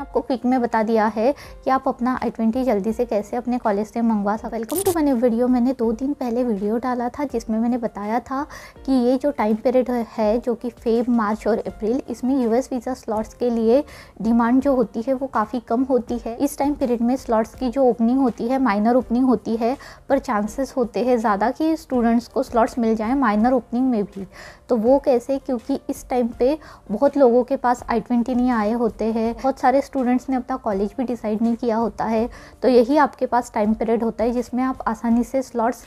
आपको क्विक में बता दिया है कि आप अपना आई ट्वेंटी जल्दी से कैसे अपने कॉलेज से मंगवा सकते वेलकम टू मैंने वीडियो मैंने दो दिन पहले वीडियो डाला था जिसमें मैंने बताया था कि ये जो टाइम पीरियड है जो कि फेब मार्च और अप्रैल इसमें यूएस वीज़ा स्लॉट्स के लिए डिमांड जो होती है वो काफ़ी कम होती है इस टाइम पीरियड में स्लॉट्स की जो ओपनिंग होती है माइनर ओपनिंग होती है पर चांसेस होते हैं ज़्यादा कि स्टूडेंट्स को स्लॉट्स मिल जाएँ माइनर ओपनिंग में भी तो वो कैसे क्योंकि इस टाइम पर बहुत लोगों के पास आई ट्वेंटी नहीं आए होते हैं बहुत सारे स्टूडेंट्स ने अपना कॉलेज भी डिसाइड नहीं किया होता है तो यही आपके पास टाइम पीरियड होता है जिसमें आप आसानी से स्लॉट्स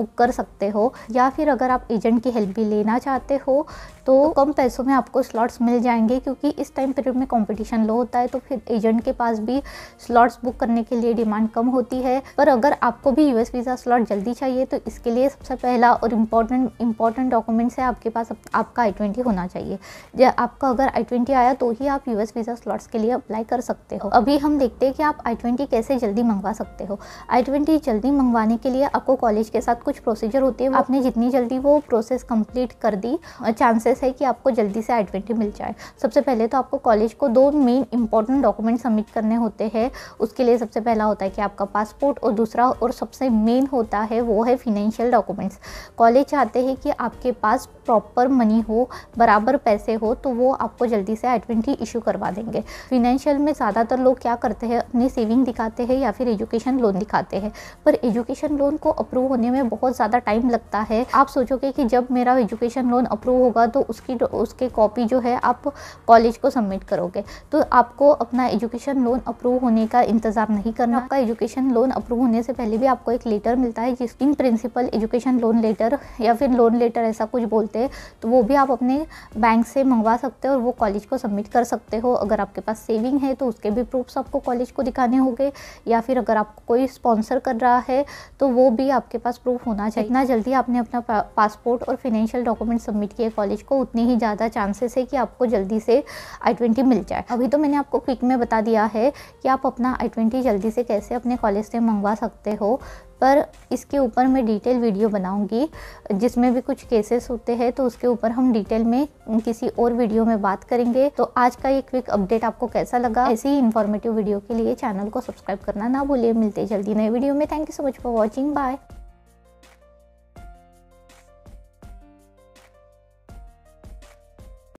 बुक कर सकते हो या फिर अगर आप एजेंट की हेल्प भी लेना चाहते हो तो, तो कम पैसों में आपको स्लॉट्स मिल जाएंगे क्योंकि इस टाइम पीरियड में कंपटीशन लो होता है तो फिर एजेंट के पास भी स्लॉट्स बुक करने के लिए डिमांड कम होती है पर अगर आपको भी यूएस वीज़ा स्लॉट जल्दी चाहिए तो इसके लिए सबसे पहला और इम्पॉर्टेंट इम्पॉर्टेंट डॉक्यूमेंट्स है आपके पास आपका आई ट्वेंटी होना चाहिए आपका अगर आई ट्वेंटी आया तो ही आप यूएस वीज़ा स्लॉट्स के लिए अप्लाई कर सकते हो अभी हम देखते हैं कि आप आई ट्वेंटी कैसे जल्दी मंगवा सकते हो आई ट्वेंटी जल्दी मंगवाने के लिए आपको कॉलेज के साथ कुछ प्रोसीजर होती है आपने जितनी जल्दी वो प्रोसेस कंप्लीट कर दी चांसेस प्रोसेस है कि आपको जल्दी से एडमिटी मिल जाए सबसे पहले तो आपको कॉलेज को दो मेन इंपॉर्टेंट डॉक्यूमेंट सबमिट करने होते हैं उसके लिए सबसे पहला होता है कि आपका पासपोर्ट और दूसरा और सबसे मेन होता है वो है फिनेंशियल डॉक्यूमेंट्स कॉलेज चाहते हैं कि आपके पास प्रॉपर मनी हो बराबर पैसे हो तो वो आपको जल्दी से एडमिटी इशू करवा देंगे फिनेंशियल में ज़्यादातर लोग क्या करते हैं अपनी सेविंग दिखाते हैं या फिर एजुकेशन लोन दिखाते हैं पर एजुकेशन लोन को अप्रूव होने में बहुत ज़्यादा टाइम लगता है आप सोचोगे कि जब मेरा एजुकेशन लोन अप्रूव होगा तो उसकी उसके कॉपी जो है आप कॉलेज को सबमिट करोगे तो आपको अपना एजुकेशन लोन अप्रूव होने का इंतज़ार नहीं करना आपका एजुकेशन लोन अप्रूव होने से पहले भी आपको एक लेटर मिलता है जिस in principle education loan letter या फिर लोन लेटर ऐसा कुछ बोलते हैं तो वो भी आप अपने बैंक से मंगवा सकते हो और वो कॉलेज को सबमिट कर सकते हो अगर आपके पास सेविंग है तो उसके भी प्रूफ्स आपको कॉलेज को दिखाने होंगे या फिर अगर आपको कोई स्पॉन्सर कर रहा है तो वो भी आपके पास प्रूफ होना चाहिए इतना जल्दी आपने अपना पासपोर्ट और फिनेंशियल डॉक्यूमेंट सबमिट किए कॉलेज को आपको उतनी ही ज़्यादा चांसेस है कि आपको जल्दी से आई ट्वेंटी मिल जाए अभी तो मैंने आपको क्विक में बता दिया है कि आप अपना आई ट्वेंटी जल्दी से कैसे अपने कॉलेज से मंगवा सकते हो पर इसके ऊपर मैं डिटेल वीडियो बनाऊंगी जिसमें भी कुछ केसेस होते हैं तो उसके ऊपर हम डिटेल में किसी और वीडियो में बात करेंगे तो आज का ये क्विक अपडेट आपको कैसा लगा ऐसी ही इन्फॉर्मेटिव वीडियो के लिए चैनल को सब्सक्राइब करना ना भूलिए मिलते जल्दी नए वीडियो में thank you so much for watching bye